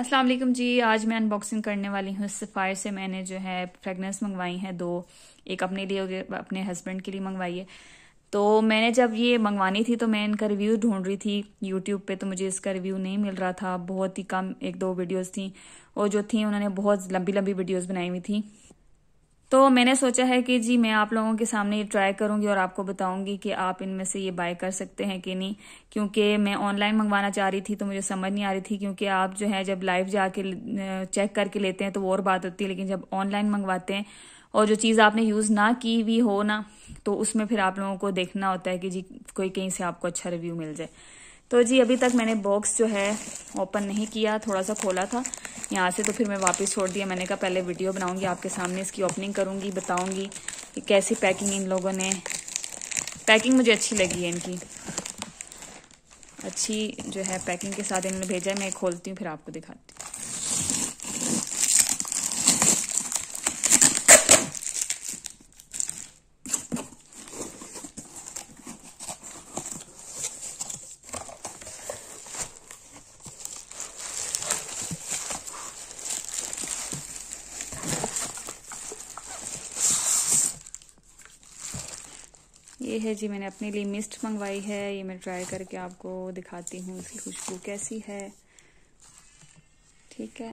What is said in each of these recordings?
अस्सलाम वालेकुम जी आज मैं अनबॉक्सिंग करने वाली हूँ सफ़ायर से मैंने जो है फ्रेगनेंस मंगवाई है दो एक अपने लिए अपने हस्बैंड के लिए मंगवाई है तो मैंने जब ये मंगवानी थी तो मैं इनका रिव्यू ढूंढ रही थी यूट्यूब पे तो मुझे इसका रिव्यू नहीं मिल रहा था बहुत ही कम एक दो वीडियोस थी और जो थी उन्होंने बहुत लंबी लंबी वीडियोस बनाई हुई थी तो मैंने सोचा है कि जी मैं आप लोगों के सामने ये ट्राई करूंगी और आपको बताऊंगी कि आप इनमें से ये बाय कर सकते हैं कि नहीं क्योंकि मैं ऑनलाइन मंगवाना चाह रही थी तो मुझे समझ नहीं आ रही थी क्योंकि आप जो है जब लाइव जाके चेक करके लेते हैं तो वो और बात होती है लेकिन जब ऑनलाइन मंगवाते हैं और जो चीज़ आपने यूज़ ना की हुई हो ना तो उसमें फिर आप लोगों को देखना होता है कि जी कोई कहीं से आपको अच्छा रिव्यू मिल जाए तो जी अभी तक मैंने बॉक्स जो है ओपन नहीं किया थोड़ा सा खोला था यहाँ से तो फिर मैं वापस छोड़ दिया मैंने कहा पहले वीडियो बनाऊंगी आपके सामने इसकी ओपनिंग करूँगी बताऊँगी कि कैसी पैकिंग इन लोगों ने पैकिंग मुझे अच्छी लगी है इनकी अच्छी जो है पैकिंग के साथ इन्होंने भेजा है मैं खोलती हूँ फिर आपको दिखाती हूँ ये है जी मैंने अपने लिए मिस्ट मंगवाई है ये मैं ट्राई करके आपको दिखाती हूँ इसकी खुशबू कैसी है ठीक है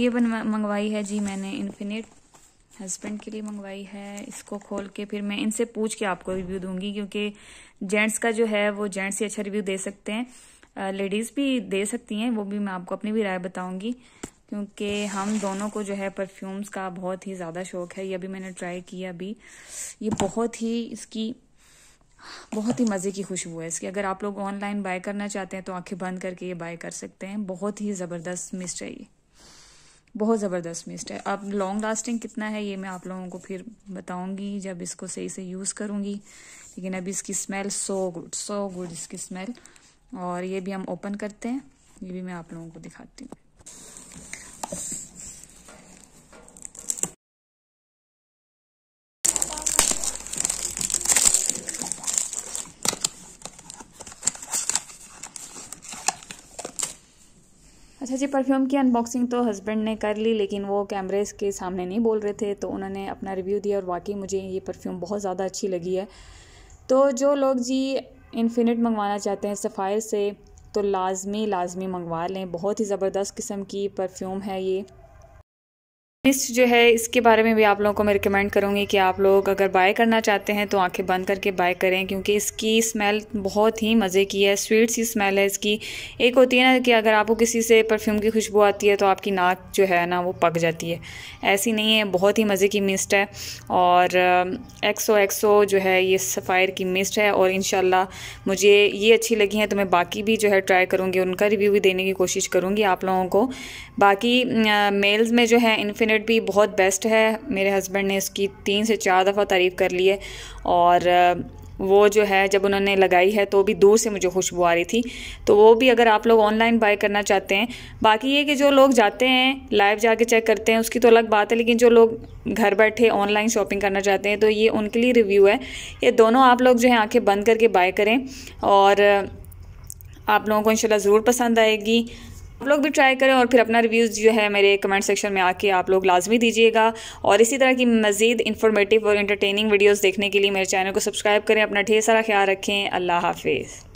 ये बन मंगवाई है जी मैंने इन्फिनिट हस्बैंड के लिए मंगवाई है इसको खोल के फिर मैं इनसे पूछ के आपको रिव्यू दूंगी क्योंकि जेंट्स का जो है वो जेंट्स ही अच्छा रिव्यू दे सकते हैं लेडीज़ भी दे सकती हैं वो भी मैं आपको अपनी भी राय बताऊंगी क्योंकि हम दोनों को जो है परफ्यूम्स का बहुत ही ज़्यादा शौक है ये अभी मैंने ट्राई किया अभी ये बहुत ही इसकी बहुत ही मज़े की खुशबू है इसकी अगर आप लोग ऑनलाइन बाय करना चाहते हैं तो आंखें बंद करके ये बाय कर सकते हैं बहुत ही ज़बरदस्त मिस्ट है ये बहुत ज़बरदस्त मिस्ट है अब लॉन्ग लास्टिंग कितना है ये मैं आप लोगों को फिर बताऊंगी जब इसको सही से यूज़ करूंगी लेकिन अभी इसकी smell so good so good इसकी स्मेल और ये भी हम ओपन करते हैं ये भी मैं आप लोगों को दिखाती हूँ अच्छा जी परफ्यूम की अनबॉक्सिंग तो हस्बैंड ने कर ली लेकिन वो कैमरे के सामने नहीं बोल रहे थे तो उन्होंने अपना रिव्यू दिया और वाकई मुझे ये परफ्यूम बहुत ज़्यादा अच्छी लगी है तो जो लोग जी इन्फिनिट मंगवाना चाहते हैं सफ़ायर से तो लाजमी लाजमी मंगवा लें बहुत ही ज़बरदस्त किस्म की परफ्यूम है ये मिस्ट जो है इसके बारे में भी आप लोगों को मैं रिकमेंड करूँगी कि आप लोग अगर बाय करना चाहते हैं तो आंखें बंद करके बाय करें क्योंकि इसकी स्मेल बहुत ही मज़े की है स्वीट सी स्मेल है इसकी एक होती है ना कि अगर आपको किसी से परफ्यूम की खुशबू आती है तो आपकी नाक जो है ना वो पक जाती है ऐसी नहीं है बहुत ही मज़े की मिस्ट है और एक्सो एक्सो जो है ये सफ़ायर की मिस्ट है और इन मुझे ये अच्छी लगी है तो मैं बाकी भी जो है ट्राई करूँगी उनका रिव्यू भी देने की कोशिश करूँगी आप लोगों को बाकी मेल्स में जो है इन्फिनिट ब्रेसलेट भी बहुत बेस्ट है मेरे हस्बैंड ने इसकी तीन से चार दफ़ा तारीफ़ कर ली है और वो जो है जब उन्होंने लगाई है तो भी दूर से मुझे खुशबू आ रही थी तो वो भी अगर आप लोग ऑनलाइन बाय करना चाहते हैं बाकी ये कि जो लोग जाते हैं लाइव जाके चेक करते हैं उसकी तो अलग बात है लेकिन जो लोग घर बैठे ऑनलाइन शॉपिंग करना चाहते हैं तो ये उनके लिए रिव्यू है ये दोनों आप लोग जो है आँखें बंद करके बाय करें और आप लोगों को इंशाल्लाह ज़रूर पसंद आएगी आप लोग भी ट्राई करें और फिर अपना रिव्यूज़ जो है मेरे कमेंट सेक्शन में आके आप लोग लाजमी दीजिएगा और इसी तरह की मज़ीद इन्फॉर्मेटिव और इंटरटेनिंग वीडियोज़ देखने के लिए मेरे चैनल को सब्सक्राइब करें अपना ढेर सारा ख्याल रखें अल्लाह हाफिज़